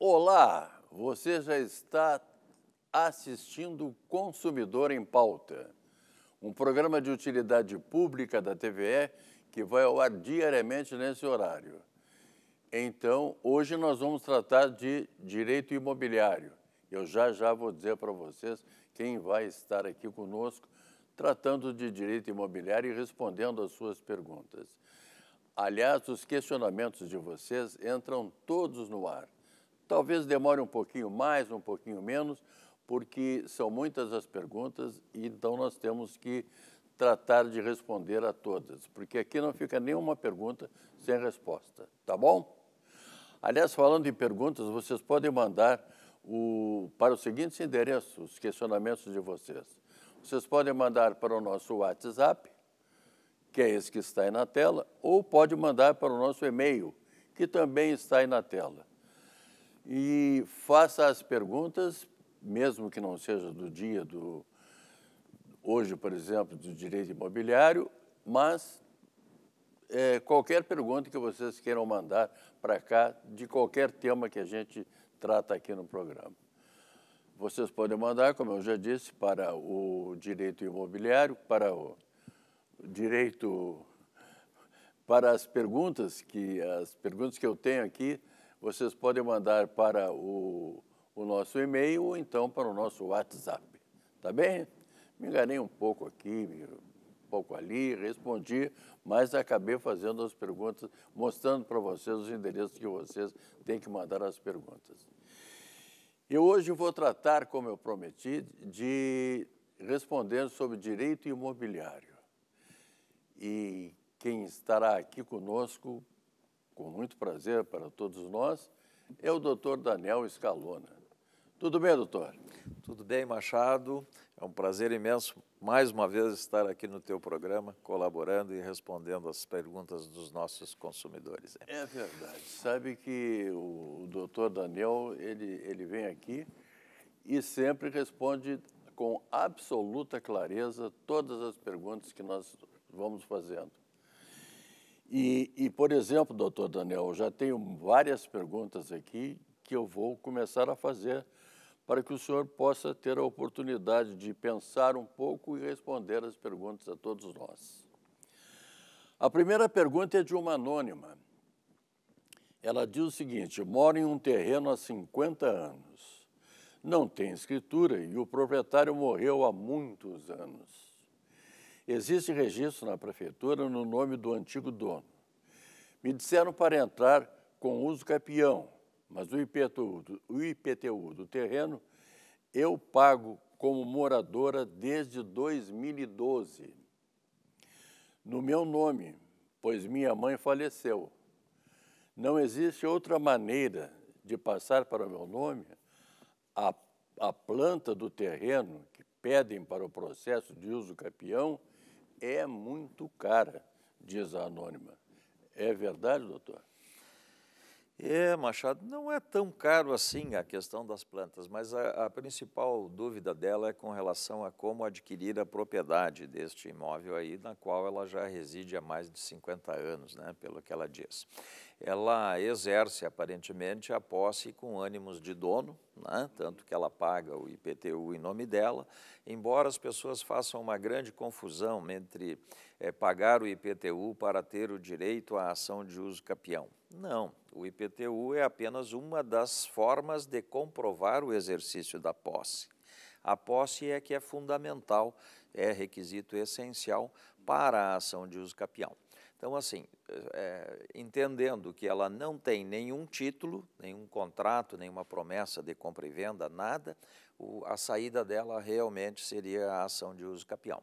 Olá, você já está assistindo Consumidor em Pauta, um programa de utilidade pública da TVE que vai ao ar diariamente nesse horário. Então, hoje nós vamos tratar de direito imobiliário, eu já já vou dizer para vocês quem vai estar aqui conosco tratando de direito imobiliário e respondendo às suas perguntas. Aliás, os questionamentos de vocês entram todos no ar. Talvez demore um pouquinho mais, um pouquinho menos, porque são muitas as perguntas e então nós temos que tratar de responder a todas, porque aqui não fica nenhuma pergunta sem resposta, tá bom? Aliás, falando em perguntas, vocês podem mandar o, para os seguintes endereços, os questionamentos de vocês. Vocês podem mandar para o nosso WhatsApp, que é esse que está aí na tela, ou pode mandar para o nosso e-mail, que também está aí na tela. E faça as perguntas, mesmo que não seja do dia do hoje, por exemplo, do direito imobiliário, mas é, qualquer pergunta que vocês queiram mandar para cá de qualquer tema que a gente trata aqui no programa. Vocês podem mandar, como eu já disse, para o direito imobiliário, para o direito para as perguntas que as perguntas que eu tenho aqui, vocês podem mandar para o, o nosso e-mail ou então para o nosso WhatsApp, tá bem? Me enganei um pouco aqui, pouco ali, respondi, mas acabei fazendo as perguntas, mostrando para vocês os endereços que vocês têm que mandar as perguntas. E hoje vou tratar, como eu prometi, de responder sobre direito imobiliário. E quem estará aqui conosco, com muito prazer para todos nós, é o doutor Daniel Escalona. Tudo bem, doutor? Tudo bem, Machado. É um prazer imenso, mais uma vez, estar aqui no teu programa, colaborando e respondendo as perguntas dos nossos consumidores. É verdade. Sabe que o, Dr. doutor Daniel, ele, ele vem aqui e sempre responde com absoluta clareza todas as perguntas que nós vamos fazendo. E, e, por exemplo, doutor Daniel, eu já tenho várias perguntas aqui que eu vou começar a fazer para que o senhor possa ter a oportunidade de pensar um pouco e responder as perguntas a todos nós. A primeira pergunta é de uma anônima. Ela diz o seguinte: mora em um terreno há 50 anos. Não tem escritura e o proprietário morreu há muitos anos. Existe registro na prefeitura no nome do antigo dono. Me disseram para entrar com uso capião, mas o IPTU, o IPTU do terreno eu pago como moradora desde 2012, no meu nome, pois minha mãe faleceu. Não existe outra maneira de passar para o meu nome a, a planta do terreno que pedem para o processo de uso capião é muito cara, diz a anônima. É verdade, doutor? É, Machado, não é tão caro assim a questão das plantas, mas a, a, principal dúvida dela é com relação a como adquirir a propriedade deste imóvel aí, na qual ela já reside há mais de 50 anos, né, pelo que ela diz. Ela exerce, aparentemente, a posse com ânimos de dono, né, tanto que ela paga o IPTU em nome dela, embora as pessoas façam uma grande confusão entre é, pagar o IPTU para ter o direito à ação de uso capião. Não, o IPTU é apenas uma das formas de comprovar o exercício da posse. A posse é que é fundamental, é requisito essencial para a ação de uso capião. Então, assim, é, entendendo que ela não tem nenhum título, nenhum contrato, nenhuma promessa de compra e venda, nada, o, a saída dela realmente seria a ação de uso capião.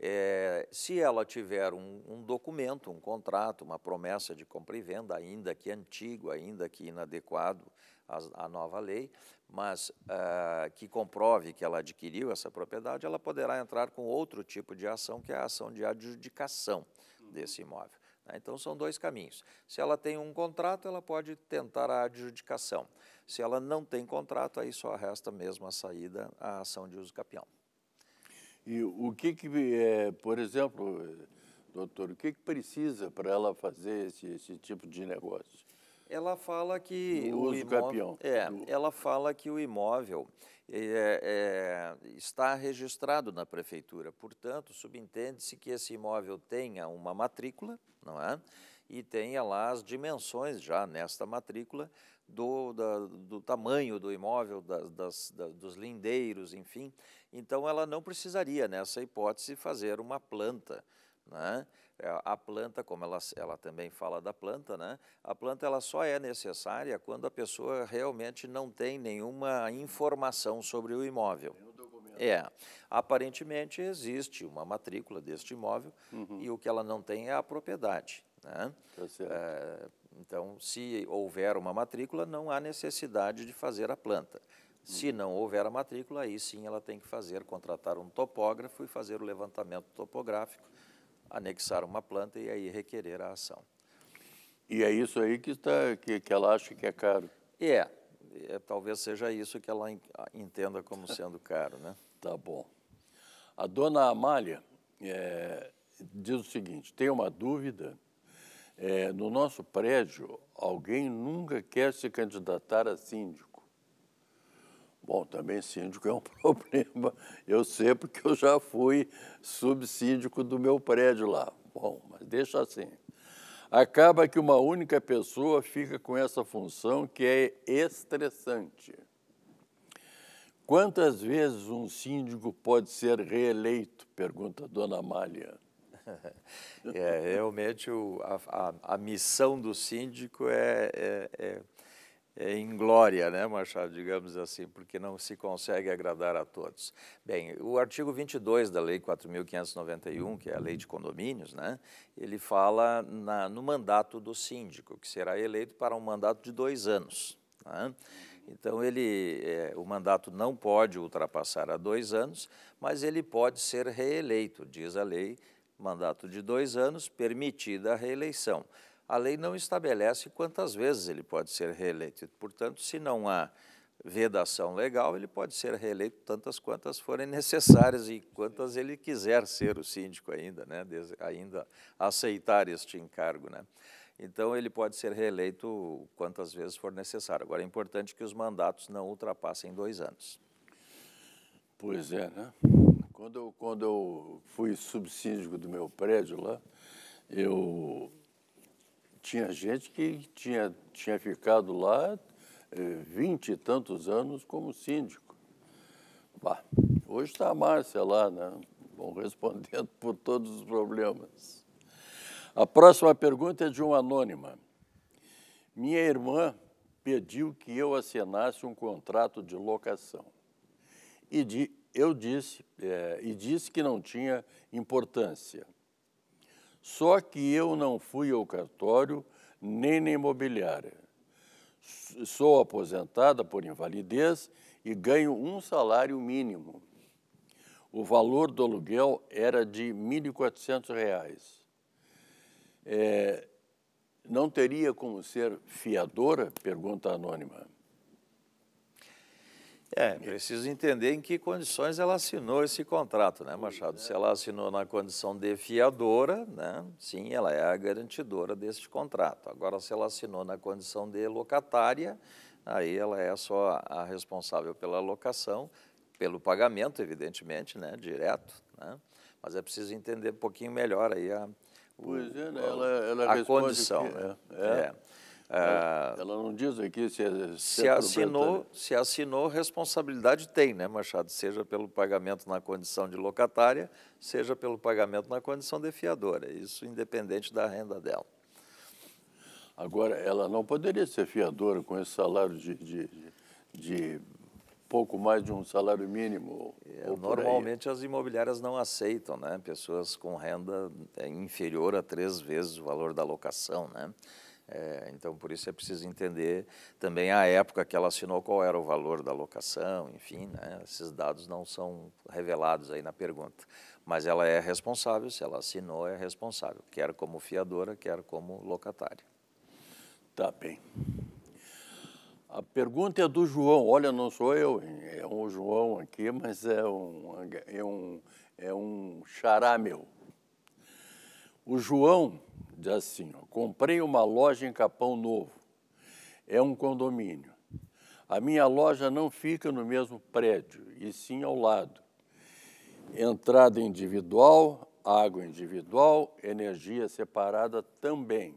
É, se ela tiver um, um, documento, um contrato, uma promessa de compra e venda, ainda que antigo, ainda que inadequado à, à nova lei, mas uh, que comprove que ela adquiriu essa propriedade, ela poderá entrar com outro tipo de ação, que é a ação de adjudicação uhum. desse imóvel. Né? Então, são dois caminhos. Se ela tem um contrato, ela pode tentar a adjudicação. Se ela não tem contrato, aí só resta mesmo a saída, a ação de uso capião. E o que, que é, por exemplo, eh, doutor, o que, que precisa para ela fazer esse, esse tipo de negócio? Ela fala que o, uso imóvel, campeão. É, do... ela fala que o imóvel é, é, está registrado na prefeitura, portanto, subentende-se que esse imóvel tenha uma matrícula, não é? E tenha lá as dimensões já nesta matrícula do, da, do tamanho do imóvel, das, das, da, dos lindeiros, enfim. Então, ela não precisaria, nessa hipótese, fazer uma planta. Né? É, a planta, como ela, ela também fala da planta, né? a planta ela só é necessária quando a pessoa realmente não tem nenhuma informação sobre o imóvel. É, aparentemente existe uma matrícula deste imóvel uhum. e o que ela não tem é a propriedade. Né? Tá é, então, se houver uma matrícula, não há necessidade de fazer a planta. Se não houver a matrícula, aí sim ela tem que fazer, contratar um topógrafo e fazer o levantamento topográfico, anexar uma planta e aí requerer a ação. E é isso aí que, está, que, que ela acha que é caro. É, é, talvez seja isso que ela entenda como sendo caro, né? tá bom. A dona Amália é, diz o seguinte, tem uma dúvida, é, no nosso prédio, alguém nunca quer se candidatar a síndico Bom, também síndico é um problema. Eu sei porque eu já fui subsíndico do meu prédio lá. Bom, mas deixa assim. Acaba que uma única pessoa fica com essa função que é estressante. Quantas vezes um síndico pode ser reeleito? Pergunta a dona Amália. É, realmente o, a, a, a, missão do síndico é, é, é é, em glória, né, Machado, digamos assim, porque não se consegue agradar a todos. Bem, o artigo 22 da Lei 4.591, que é a Lei de Condomínios, né, ele fala na, no mandato do síndico, que será eleito para um mandato de dois anos. Né? Então, ele, é, o mandato não pode ultrapassar a dois anos, mas ele pode ser reeleito, diz a lei, mandato de dois anos, permitida a reeleição a lei não estabelece quantas vezes ele pode ser reeleito. Portanto, se não há vedação legal, ele pode ser reeleito tantas quantas forem necessárias e quantas ele quiser ser o síndico ainda, né, ainda aceitar este encargo. Né. Então, ele pode ser reeleito quantas vezes for necessário. Agora, é importante que os mandatos não ultrapassem dois anos. Pois é, né? Quando eu, quando eu fui subsíndico do meu prédio lá, eu tinha gente que tinha, tinha ficado lá eh, vinte e tantos anos como síndico. Bah, hoje está a Márcia lá, né? Bom, respondendo por todos os problemas. A próxima pergunta é de um anônima. Minha irmã pediu que eu assinasse um contrato de locação. E de, eu disse, é, e disse que não tinha importância só que eu não fui ao cartório nem na imobiliária. Sou aposentada por invalidez e ganho um salário mínimo. O valor do aluguel era de R$ 1.400. É, não teria como ser fiadora? Pergunta anônima. É, preciso entender em que condições ela assinou esse contrato, né, Machado? Se ela assinou na condição de fiadora, né, sim, ela é a garantidora deste contrato. Agora, se ela assinou na condição de locatária, aí ela é só a responsável pela locação, pelo pagamento, evidentemente, né, direto, né? Mas é preciso entender um pouquinho melhor aí a, o, é, né? ela, ela a condição. Que, né? é. é. é. Ela, ah, ela não diz aqui se, é se assinou, se assinou, responsabilidade tem, né, Machado? Seja pelo pagamento na condição de locatária, seja pelo pagamento na condição de fiadora. Isso independente da renda dela. Agora, ela não poderia ser fiadora com esse salário de, de, de pouco mais de um salário mínimo. É, normalmente as imobiliárias não aceitam, né? Pessoas com renda é, inferior a três vezes o valor da locação, né? É, então, por isso é preciso entender também a época que ela assinou, qual era o valor da locação, enfim, né? esses dados não são revelados aí na pergunta. Mas ela é responsável, se ela assinou, é responsável, quer como fiadora, quer como locatária. Tá bem. A pergunta é do João. Olha, não sou eu, é um João aqui, mas é um, é um, é um xará meu. O João diz assim: ó, comprei uma loja em Capão Novo, é um condomínio. A minha loja não fica no mesmo prédio, e sim ao lado. Entrada individual, água individual, energia separada também.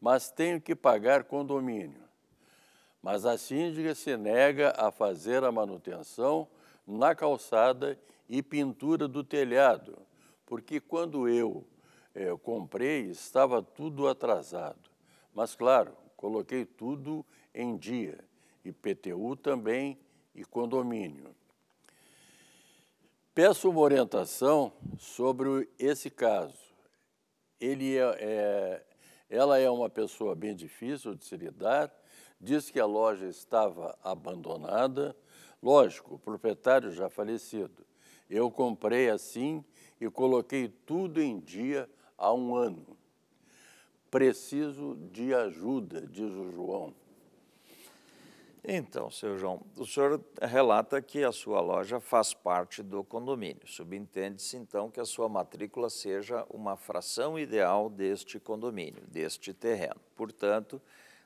Mas tenho que pagar condomínio. Mas a síndica se nega a fazer a manutenção na calçada e pintura do telhado, porque quando eu é, eu comprei, estava tudo atrasado. Mas, claro, coloquei tudo em dia, IPTU também e condomínio. Peço uma orientação sobre esse caso. Ele é, é, ela é uma pessoa bem difícil de se lidar, diz que a loja estava abandonada. Lógico, o proprietário já falecido. Eu comprei assim e coloquei tudo em dia há um ano. Preciso de ajuda, diz o João. Então, seu João, o senhor relata que a sua loja faz parte do condomínio. Subentende-se, então, que a sua matrícula seja uma fração ideal deste condomínio, deste terreno. Portanto,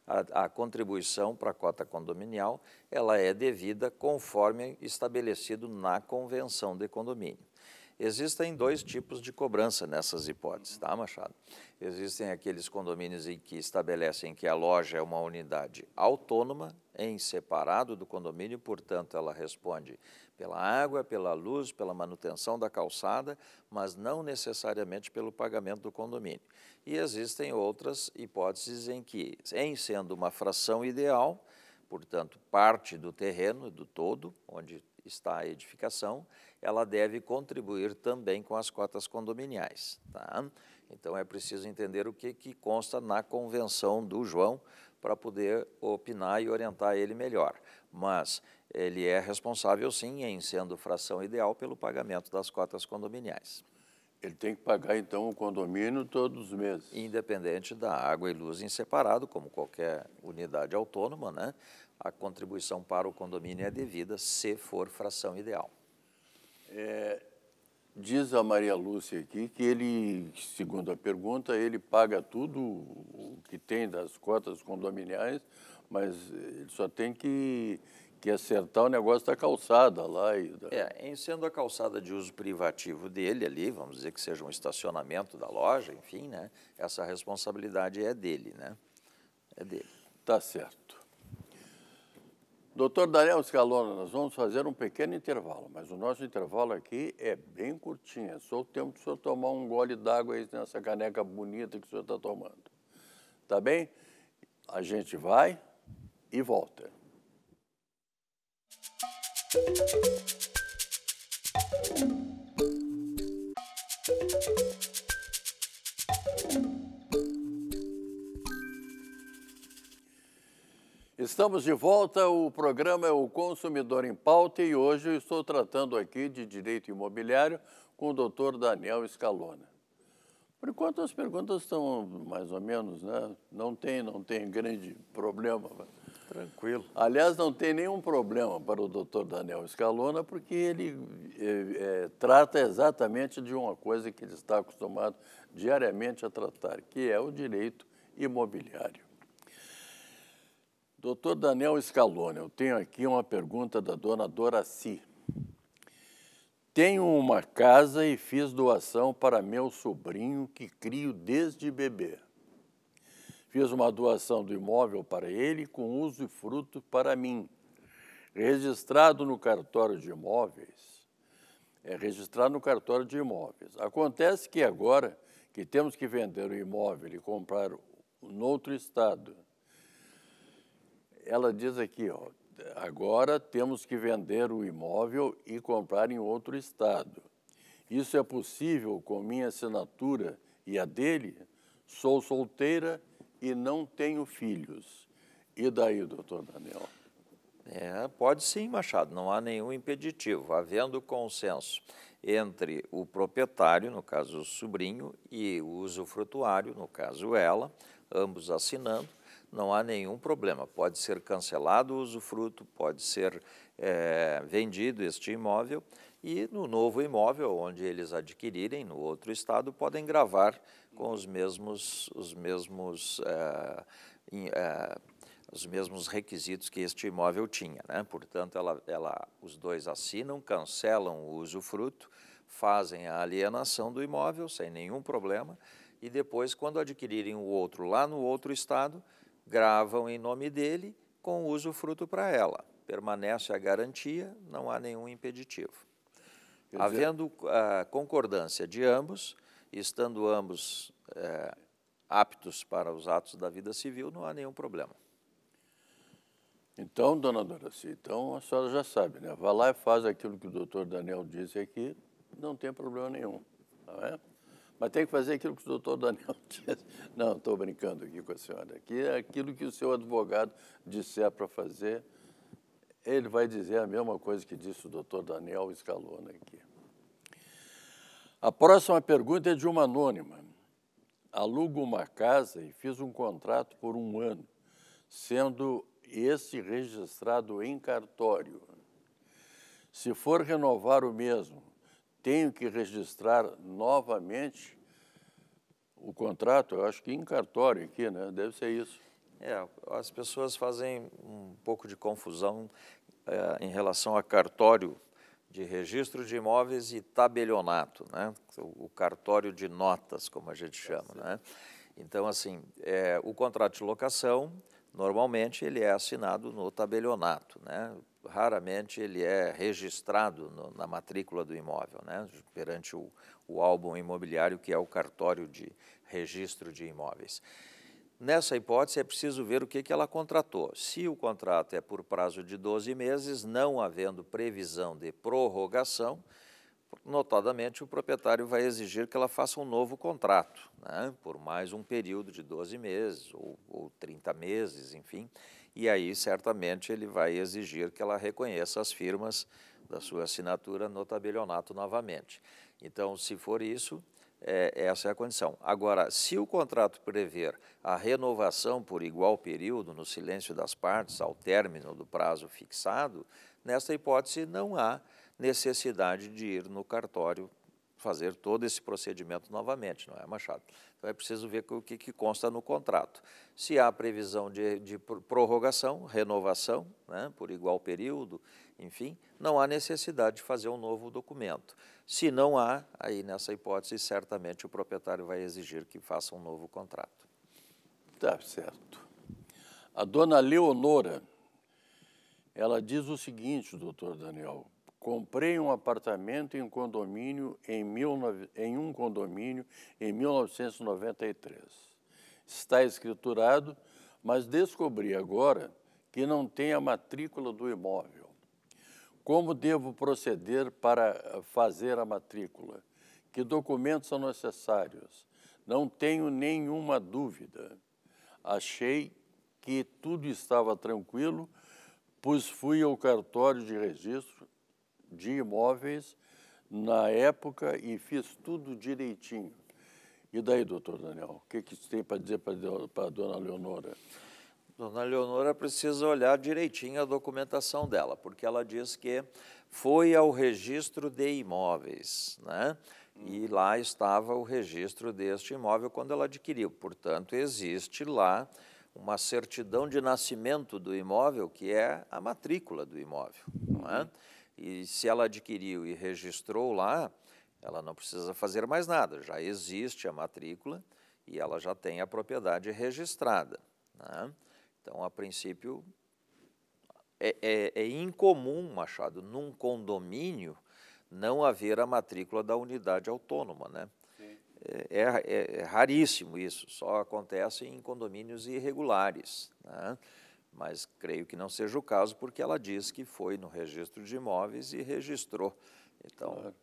a, a, contribuição para a cota condominial ela é devida conforme estabelecido na convenção de condomínio. Existem dois tipos de cobrança nessas hipóteses, tá, Machado? Existem aqueles condomínios em que estabelecem que a loja é uma unidade autônoma, em separado do condomínio, portanto, ela responde pela água, pela luz, pela manutenção da calçada, mas não necessariamente pelo pagamento do condomínio. E existem outras hipóteses em que, em sendo uma fração ideal, portanto, parte do terreno, do todo, onde está a edificação, ela deve contribuir também com as cotas condominiais. Tá? Então é preciso entender o que, que consta na convenção do João para poder opinar e orientar ele melhor. Mas ele é responsável, sim, em sendo fração ideal, pelo pagamento das cotas condominiais. Ele tem que pagar, então, o condomínio todos os meses. Independente da água e luz em separado, como qualquer unidade autônoma, né? a contribuição para o condomínio é devida se for fração ideal. É, diz a Maria Lúcia aqui que ele, segundo a pergunta, ele paga tudo o que tem das cotas condominiais, mas ele só tem que, que acertar o negócio da calçada lá. E da... É, em sendo a calçada de uso privativo dele ali, vamos dizer que seja um estacionamento da loja, enfim, né? Essa responsabilidade é dele, né? É dele. Tá certo. Doutor Daniel Scalona, nós vamos fazer um pequeno intervalo, mas o nosso intervalo aqui é bem curtinho, é só o tempo do senhor tomar um gole d'água aí nessa caneca bonita que o senhor está tomando. Tá bem? A gente vai e volta. Música Estamos de volta, o programa é o Consumidor em Pauta e hoje eu estou tratando aqui de direito imobiliário com o doutor Daniel Scalona. Por enquanto as perguntas estão mais ou menos, né? Não tem, não tem grande problema. Tranquilo. Aliás, não tem nenhum problema para o doutor Daniel Scalona, porque ele é, é, trata exatamente de uma coisa que ele está acostumado diariamente a tratar, que é o direito imobiliário. Doutor Daniel Scaloni, eu tenho aqui uma pergunta da dona Doraci. Tenho uma casa e fiz doação para meu sobrinho que crio desde bebê. Fiz uma doação do imóvel para ele com uso e fruto para mim. Registrado no cartório de imóveis. É registrado no cartório de imóveis. Acontece que agora que temos que vender o imóvel e comprar outro estado, ela diz aqui, ó, agora temos que vender o imóvel e comprar em outro estado. Isso é possível com minha assinatura e a dele? Sou solteira e não tenho filhos. E daí, doutor Daniel? É, pode sim, Machado, não há nenhum impeditivo. Havendo consenso entre o proprietário, no caso o sobrinho, e o usufrutuário, no caso ela, ambos assinando, não há nenhum problema. Pode ser cancelado o usufruto, pode ser é, vendido este imóvel e no novo imóvel, onde eles adquirirem, no outro estado, podem gravar com os mesmos, os mesmos, é, é, os mesmos requisitos que este imóvel tinha. Né? Portanto, ela, ela, os dois assinam, cancelam o usufruto, fazem a alienação do imóvel sem nenhum problema e depois, quando adquirirem o outro lá no outro estado, gravam em nome dele com uso fruto para ela. Permanece a garantia, não há nenhum impeditivo. Dizer... Havendo a ah, concordância de ambos, estando ambos é, aptos para os atos da vida civil, não há nenhum problema. Então, dona Doraci, então a senhora já sabe, né? Vá lá e faz aquilo que o doutor Daniel disse aqui, não tem problema nenhum, não tá é? Mas tem que fazer aquilo que o doutor Daniel disse. Não, estou brincando aqui com a senhora. Aqui é aquilo que o seu advogado disser para fazer, ele vai dizer a mesma coisa que disse o doutor Daniel Escalona aqui. A próxima pergunta é de uma anônima. Alugo uma casa e fiz um contrato por um ano, sendo esse registrado em cartório. Se for renovar o mesmo, tenho que registrar novamente o contrato, eu acho que em cartório aqui, né? Deve ser isso. É, as pessoas fazem um pouco de confusão é, em relação a cartório de registro de imóveis e tabelionato, né? O cartório de notas, como a gente chama, é, né? Então, assim, é, o contrato de locação, normalmente, ele é assinado no tabelionato, né? raramente ele é registrado no, na matrícula do imóvel, né? perante o, o álbum imobiliário, que é o cartório de registro de imóveis. Nessa hipótese, é preciso ver o que, que ela contratou. Se o contrato é por prazo de 12 meses, não havendo previsão de prorrogação, notadamente o proprietário vai exigir que ela faça um novo contrato, né, por mais um período de 12 meses ou, ou 30 meses, enfim, e aí certamente ele vai exigir que ela reconheça as firmas da sua assinatura no tabelionato novamente. Então, se for isso, é, essa é a condição. Agora, se o contrato prever a renovação por igual período no silêncio das partes ao término do prazo fixado, nesta hipótese não há necessidade de ir no cartório fazer todo esse procedimento novamente, não é, Machado? Então é preciso ver o que, que consta no contrato. Se há previsão de, de prorrogação, renovação, né, por igual período, enfim, não há necessidade de fazer um novo documento. Se não há, aí nessa hipótese, certamente o proprietário vai exigir que faça um novo contrato. Tá certo. A dona Leonora, ela diz o seguinte, doutor Daniel, Comprei um apartamento em um condomínio em, mil, em um condomínio em 1993. Está escriturado, mas descobri agora que não tem a matrícula do imóvel. Como devo proceder para fazer a matrícula? Que documentos são necessários? Não tenho nenhuma dúvida. Achei que tudo estava tranquilo, pois fui ao cartório de registro de imóveis na época e fiz tudo direitinho. E daí, doutor Daniel, o que, que tem para dizer para a dona Leonora? Dona Leonora precisa olhar direitinho a documentação dela, porque ela diz que foi ao registro de imóveis, né? E hum. lá estava o registro deste imóvel quando ela adquiriu. Portanto, existe lá uma certidão de nascimento do imóvel, que é a matrícula do imóvel. Não é? Uhum. E se ela adquiriu e registrou lá, ela não precisa fazer mais nada, já existe a matrícula e ela já tem a propriedade registrada. Né? Então, a princípio, é, é, é incomum, Machado, num condomínio não haver a matrícula da unidade autônoma. Né? É, é, é, raríssimo isso, só acontece em condomínios irregulares. Né? mas creio que não seja o caso, porque ela diz que foi no registro de imóveis e registrou. Então. Claro.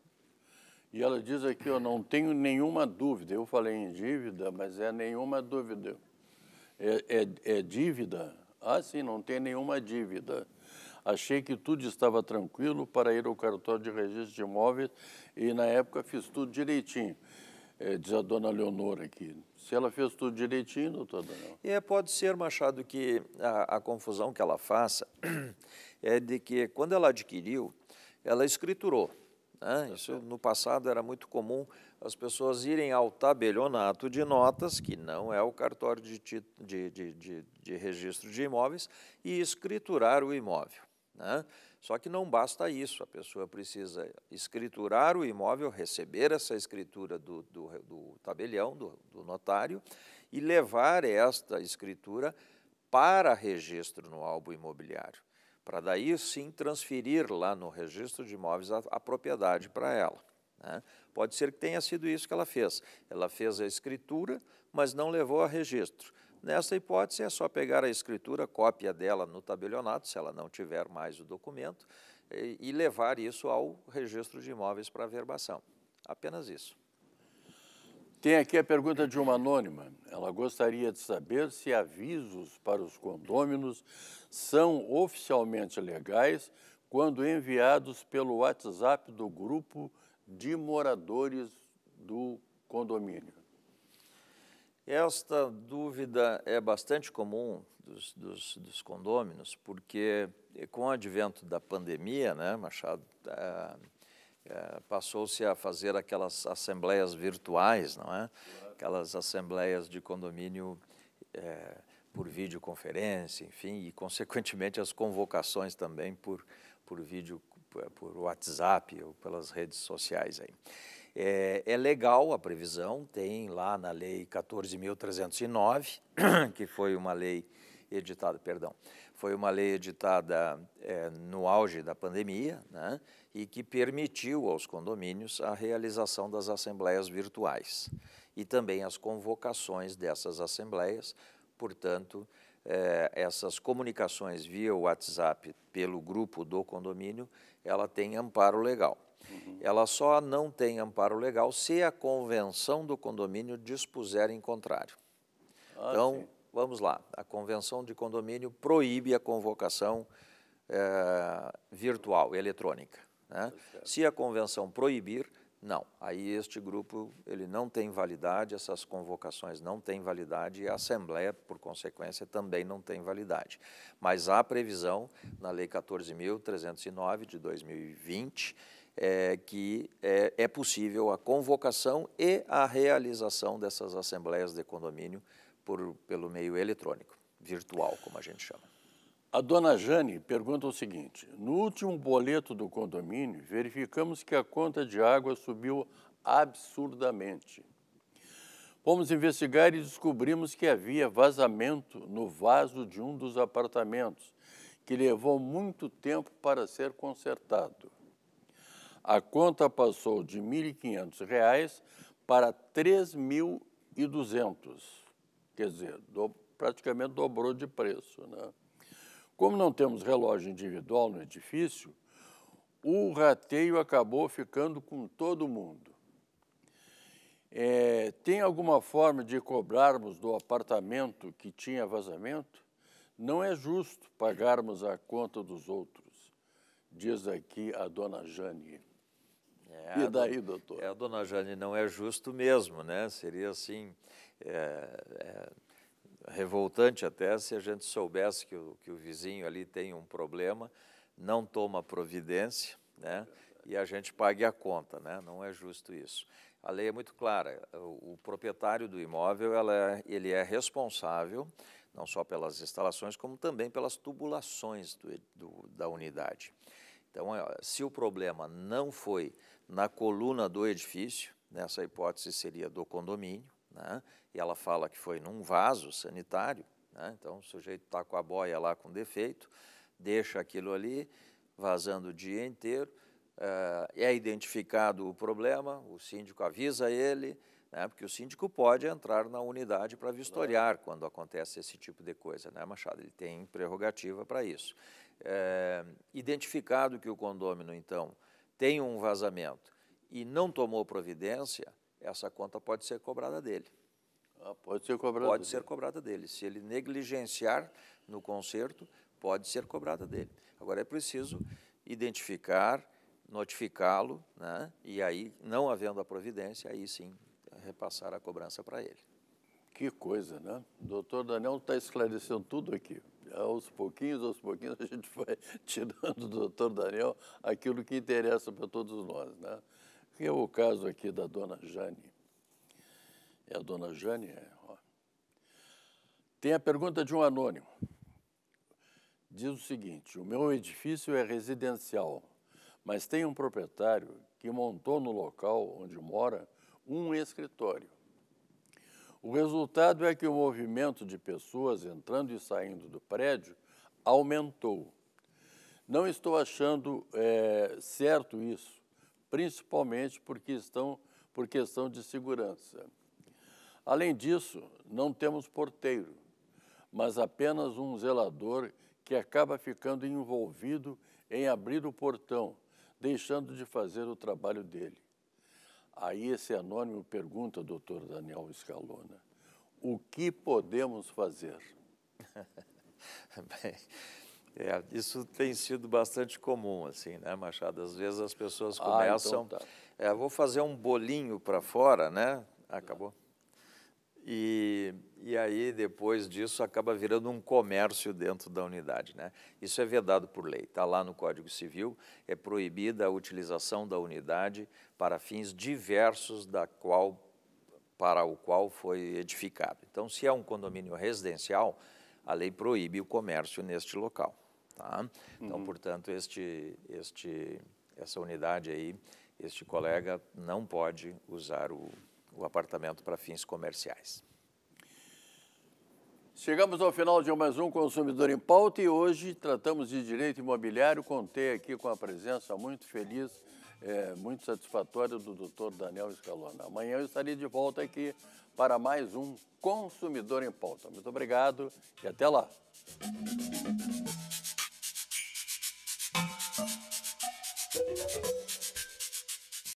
E ela diz aqui, eu não tenho nenhuma dúvida. Eu falei em dívida, mas é nenhuma dúvida. É, é, é dívida? Ah, sim, não tem nenhuma dívida. Achei que tudo estava tranquilo para ir ao cartório de registro de imóveis e na época fiz tudo direitinho, é, diz a dona Leonora aqui. Se ela fez tudo direitinho, doutor Daniel. É, pode ser, Machado, que a, a confusão que ela faça é de que quando ela adquiriu, ela escriturou. Né? Tá Isso no passado era muito comum as pessoas irem ao tabelionato de notas, que não é o cartório de, de, de, de registro de imóveis, e escriturar o imóvel. Né? Só que não basta isso, a pessoa precisa escriturar o imóvel, receber essa escritura do, do, do tabelião, do, do, notário, e levar esta escritura para registro no álbum imobiliário, para daí sim transferir lá no registro de imóveis a, a propriedade para ela. Né? Pode ser que tenha sido isso que ela fez. Ela fez a escritura, mas não levou a registro. Nessa hipótese, é só pegar a escritura, cópia dela no tabelionato, se ela não tiver mais o documento, e levar isso ao registro de imóveis para averbação. Apenas isso. Tem aqui a pergunta de uma anônima. Ela gostaria de saber se avisos para os condôminos são oficialmente legais quando enviados pelo WhatsApp do grupo de moradores do condomínio. Esta dúvida é bastante comum dos, dos, dos condôminos, porque com o advento da pandemia, né, Machado, é, é, passou-se a fazer aquelas assembleias virtuais, não é? Aquelas assembleias de condomínio é, por videoconferência, enfim, e consequentemente as convocações também por, por vídeo, por WhatsApp ou pelas redes sociais aí. É, é legal a previsão, tem lá na Lei 14.309, que foi uma lei editada, perdão, foi uma lei editada é, no auge da pandemia, né, e que permitiu aos condomínios a realização das assembleias virtuais e também as convocações dessas assembleias, portanto, eh, essas comunicações via WhatsApp pelo grupo do condomínio, ela tem amparo legal. Uhum. Ela só não tem amparo legal se a convenção do condomínio dispuser em contrário. Ah, então, sim. vamos lá. A convenção de condomínio proíbe a convocação eh, virtual, eletrônica. Né? É. Se a convenção proibir, não, aí este grupo ele não tem validade, essas convocações não têm validade e a Assembleia, por consequência, também não tem validade. Mas há previsão na Lei 14.309 de 2020 é, que é, é possível a convocação e a realização dessas assembleias de condomínio por, pelo meio eletrônico, virtual, como a gente chama. A dona Jane pergunta o seguinte: no último boleto do condomínio, verificamos que a conta de água subiu absurdamente. Fomos investigar e descobrimos que havia vazamento no vaso de um dos apartamentos, que levou muito tempo para ser consertado. A conta passou de R$ 1.500 para R$ 3.200, quer dizer, do, praticamente dobrou de preço. Né? Como não temos relógio individual no edifício, o rateio acabou ficando com todo mundo. É, tem alguma forma de cobrarmos do apartamento que tinha vazamento? Não é justo pagarmos a conta dos outros, diz aqui a dona Jane. É, e daí, doutor? É, a dona Jane, não é justo mesmo, né? Seria assim. É, é revoltante até se a gente soubesse que o, que o vizinho ali tem um problema, não toma providência, né? E a gente pague a conta, né? Não é justo isso. A lei é muito clara. O, o proprietário do imóvel, é, ele é responsável não só pelas instalações, como também pelas tubulações do, do, da unidade. Então, é, se o problema não foi na coluna do edifício, nessa hipótese seria do condomínio, né? E ela fala que foi num vaso sanitário, né? então o sujeito está com a boia lá com defeito, deixa aquilo ali vazando o dia inteiro, eh, é identificado o problema, o síndico avisa ele, né? porque o síndico pode entrar na unidade para vistoriar quando acontece esse tipo de coisa, né, Machado? Ele tem prerrogativa para isso. É, identificado que o condômino, então, tem um vazamento e não tomou providência, essa conta pode ser cobrada dele. Ah, pode ser cobrada Pode dele. ser cobrada dele. Se ele negligenciar no conserto, pode ser cobrada dele. Agora é preciso identificar, notificá-lo, né? e aí, não havendo a providência, aí sim repassar a cobrança para ele. Que coisa, né? O doutor Daniel está esclarecendo tudo aqui. Aos pouquinhos, aos pouquinhos, a gente vai tirando do doutor Daniel aquilo que interessa para todos nós, né? Que é o caso aqui da dona Jane. É a dona Jane. É, Tem a pergunta de um anônimo. Diz o seguinte: o meu edifício é residencial, mas tem um proprietário que montou no local onde mora um escritório. O resultado é que o movimento de pessoas entrando e saindo do prédio aumentou. Não estou achando é, certo isso, principalmente porque estão por questão de segurança. Além disso, não temos porteiro, mas apenas um zelador que acaba ficando envolvido em abrir o portão, deixando de fazer o trabalho dele. Aí esse anônimo pergunta, doutor Daniel Escalona, o que podemos fazer? Bem, é, isso tem sido bastante comum, assim, né, Machado? Às vezes as pessoas ah, começam. Ah, então tá. é, vou fazer um bolinho para fora, né? Acabou. E, e aí, depois disso, acaba virando um comércio dentro da unidade. Né? Isso é vedado por lei, está lá no Código Civil, é proibida a utilização da unidade para fins diversos da qual, para o qual foi edificado. Então, se é um condomínio residencial, a lei proíbe o comércio neste local. Tá? Então, uhum. portanto, este, este, essa unidade aí, este colega não pode usar o, o apartamento para fins comerciais. Chegamos ao final de mais um Consumidor em Pauta e hoje tratamos de direito imobiliário. Contei aqui com a presença muito feliz, é, muito satisfatória do doutor Daniel Escalona. Amanhã eu estarei de volta aqui para mais um Consumidor em Pauta. Muito obrigado e até lá.